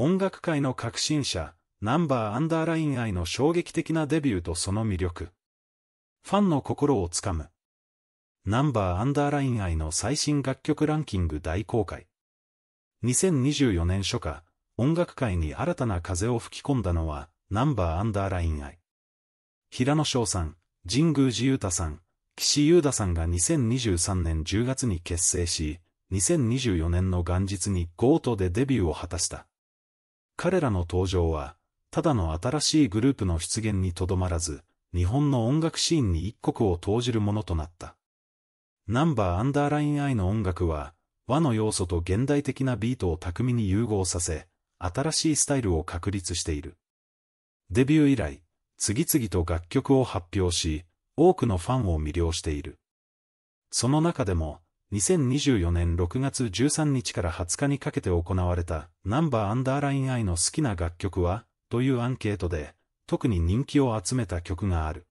音楽界の革新者、ナンバーアンダーライン愛の衝撃的なデビューとその魅力。ファンの心をつかむ。ナンバーアンダーライン愛の最新楽曲ランキング大公開。2024年初夏、音楽界に新たな風を吹き込んだのは、ナンバーアンダーライン愛。平野翔さん、神宮寺裕太さん、岸優太さんが2023年10月に結成し、2024年の元日にゴートでデビューを果たした。彼らの登場は、ただの新しいグループの出現にとどまらず、日本の音楽シーンに一国を投じるものとなった。ナンバーアンダーライン I の音楽は、和の要素と現代的なビートを巧みに融合させ、新しいスタイルを確立している。デビュー以来、次々と楽曲を発表し、多くのファンを魅了している。その中でも、2024年6月13日から20日にかけて行われた、ナンバーアンダーライン I の好きな楽曲は、というアンケートで、特に人気を集めた曲がある。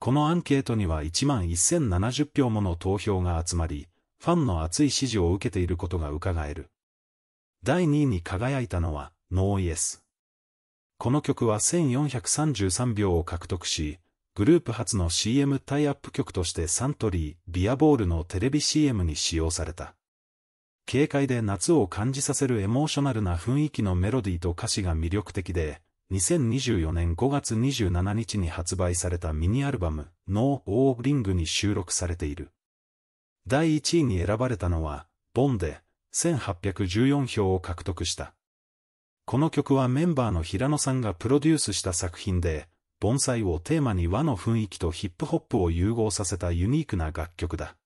このアンケートには1万1070票もの投票が集まり、ファンの熱い支持を受けていることが伺える。第2位に輝いたのは、ノー y エス。この曲は1433票を獲得し、グループ初の CM タイアップ曲としてサントリー、ビアボールのテレビ CM に使用された。軽快で夏を感じさせるエモーショナルな雰囲気のメロディーと歌詞が魅力的で、2024年5月27日に発売されたミニアルバム、No o r i n g に収録されている。第1位に選ばれたのは、ボンで、1814票を獲得した。この曲はメンバーの平野さんがプロデュースした作品で、盆栽をテーマに和の雰囲気とヒップホップを融合させたユニークな楽曲だ。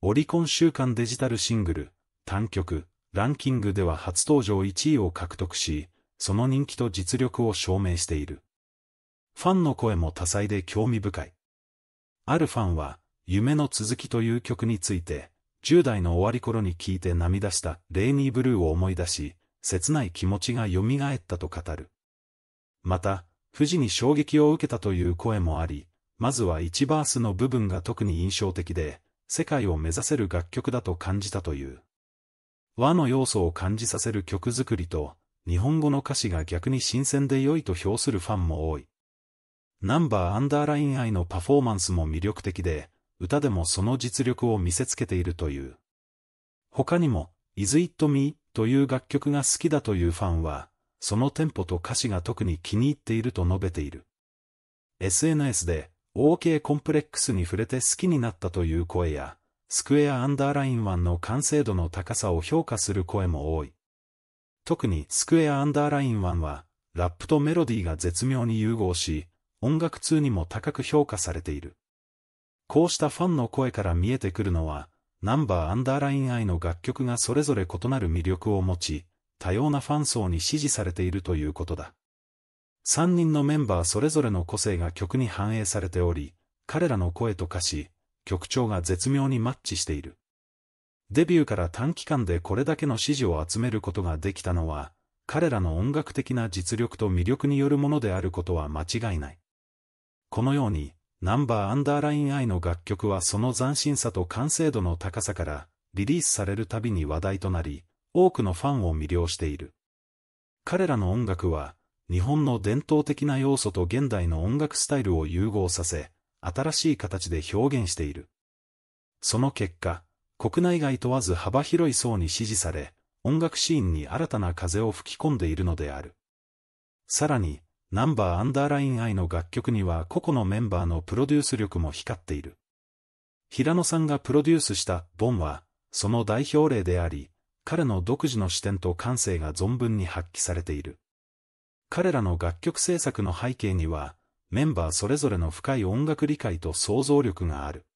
オリコン週間デジタルシングル、単曲、ランキングでは初登場1位を獲得し、その人気と実力を証明している。ファンの声も多彩で興味深い。あるファンは、夢の続きという曲について、10代の終わり頃に聴いて涙したレイニーブルーを思い出し、切ない気持ちが蘇ったと語る。また、富士に衝撃を受けたという声もあり、まずは1バースの部分が特に印象的で、世界を目指せる楽曲だと感じたという。和の要素を感じさせる曲作りと、日本語の歌詞が逆に新鮮で良いと評するファンも多い。ナンバーアンダーライン愛のパフォーマンスも魅力的で、歌でもその実力を見せつけているという。他にも、Is It Me という楽曲が好きだというファンは、そのテンポと歌詞が特に気に入っていると述べている。SNS で、OK コンプレックスに触れて好きになったという声や、スクエアアンダーライン1の完成度の高さを評価する声も多い。特にスクエアアンダーライン1は、ラップとメロディーが絶妙に融合し、音楽通にも高く評価されている。こうしたファンの声から見えてくるのは、ナンバーアンダーライン I の楽曲がそれぞれ異なる魅力を持ち、多様なファン層に支持されているということだ。3人のメンバーそれぞれの個性が曲に反映されており、彼らの声と歌詞、曲調が絶妙にマッチしている。デビューから短期間でこれだけの支持を集めることができたのは、彼らの音楽的な実力と魅力によるものであることは間違いない。このように、ナンバーアンダーライン I の楽曲はその斬新さと完成度の高さから、リリースされるたびに話題となり、多くのファンを魅了している。彼らの音楽は、日本の伝統的な要素と現代の音楽スタイルを融合させ、新しい形で表現している。その結果、国内外問わず幅広い層に支持され、音楽シーンに新たな風を吹き込んでいるのである。さらに、ナンバーアンダーラインイの楽曲には個々のメンバーのプロデュース力も光っている。平野さんがプロデュースしたボンは、その代表例であり、彼の独自の視点と感性が存分に発揮されている。彼らの楽曲制作の背景には、メンバーそれぞれの深い音楽理解と想像力がある。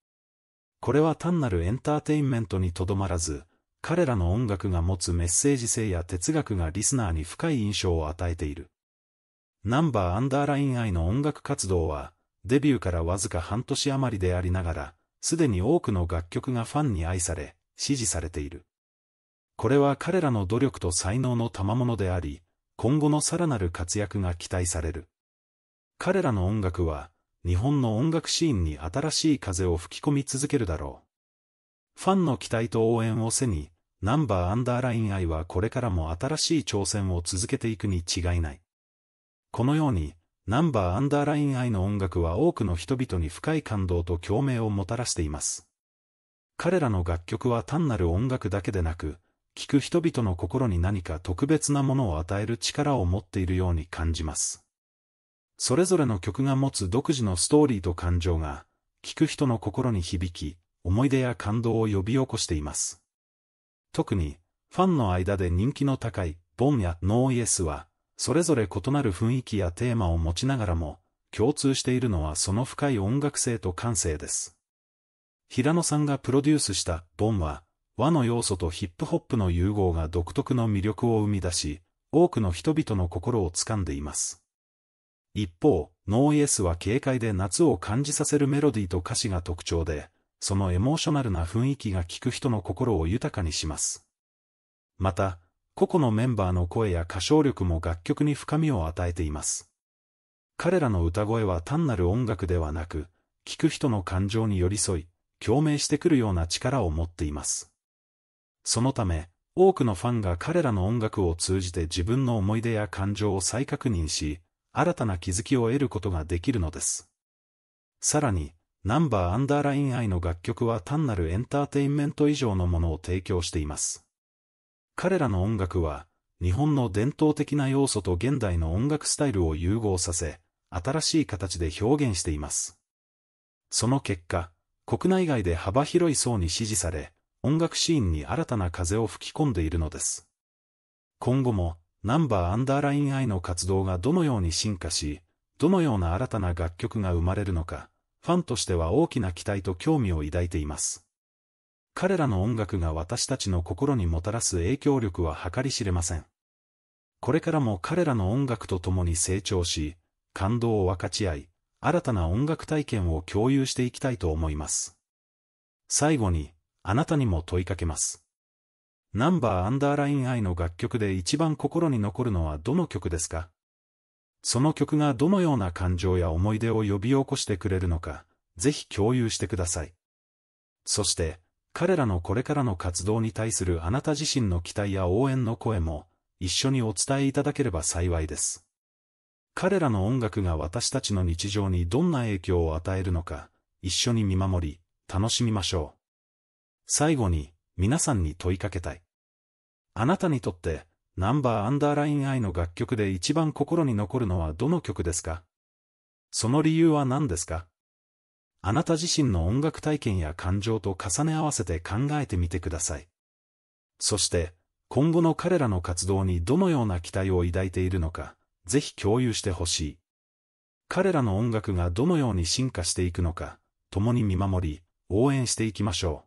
これは単なるエンターテインメントにとどまらず、彼らの音楽が持つメッセージ性や哲学がリスナーに深い印象を与えている。ナンバーアンダーライン愛の音楽活動は、デビューからわずか半年余りでありながら、すでに多くの楽曲がファンに愛され、支持されている。これは彼らの努力と才能の賜物であり、今後のさらなる活躍が期待される。彼らの音楽は、日本の音楽シーンに新しい風を吹き込み続けるだろう。ファンの期待と応援を背に、ナンバーアンダーライン愛はこれからも新しい挑戦を続けていくに違いない。このように、ナンバーアンダーライン愛の音楽は多くの人々に深い感動と共鳴をもたらしています。彼らの楽曲は単なる音楽だけでなく、聞く人々の心に何か特別なものを与える力を持っているように感じます。それぞれの曲が持つ独自のストーリーと感情が、聞く人の心に響き、思い出や感動を呼び起こしています。特に、ファンの間で人気の高い、ボンやノーイエスは、それぞれ異なる雰囲気やテーマを持ちながらも、共通しているのはその深い音楽性と感性です。平野さんがプロデュースした、ボンは、和の要素とヒップホップの融合が独特の魅力を生み出し、多くの人々の心を掴んでいます。一方、ノーイエスは軽快で夏を感じさせるメロディーと歌詞が特徴で、そのエモーショナルな雰囲気が聴く人の心を豊かにします。また、個々のメンバーの声や歌唱力も楽曲に深みを与えています。彼らの歌声は単なる音楽ではなく、聴く人の感情に寄り添い、共鳴してくるような力を持っています。そのため、多くのファンが彼らの音楽を通じて自分の思い出や感情を再確認し、新たな気づきを得ることができるのです。さらに、ナンバーアンダーライン愛の楽曲は単なるエンターテインメント以上のものを提供しています。彼らの音楽は、日本の伝統的な要素と現代の音楽スタイルを融合させ、新しい形で表現しています。その結果、国内外で幅広い層に支持され、音楽シーンに新たな風を吹き込んでいるのです。今後も、ナンバーアンダーライン I の活動がどのように進化し、どのような新たな楽曲が生まれるのか、ファンとしては大きな期待と興味を抱いています。彼らの音楽が私たちの心にもたらす影響力は計り知れません。これからも彼らの音楽と共に成長し、感動を分かち合い、新たな音楽体験を共有していきたいと思います。最後に、あなたにも問いかけます。ナンバーアンダーライン I の楽曲で一番心に残るのはどの曲ですかその曲がどのような感情や思い出を呼び起こしてくれるのか、ぜひ共有してください。そして、彼らのこれからの活動に対するあなた自身の期待や応援の声も、一緒にお伝えいただければ幸いです。彼らの音楽が私たちの日常にどんな影響を与えるのか、一緒に見守り、楽しみましょう。最後に、皆さんに問いかけたい。あなたにとって、ナンバーアンダーライン I の楽曲で一番心に残るのはどの曲ですかその理由は何ですかあなた自身の音楽体験や感情と重ね合わせて考えてみてください。そして、今後の彼らの活動にどのような期待を抱いているのか、ぜひ共有してほしい。彼らの音楽がどのように進化していくのか、共に見守り、応援していきましょう。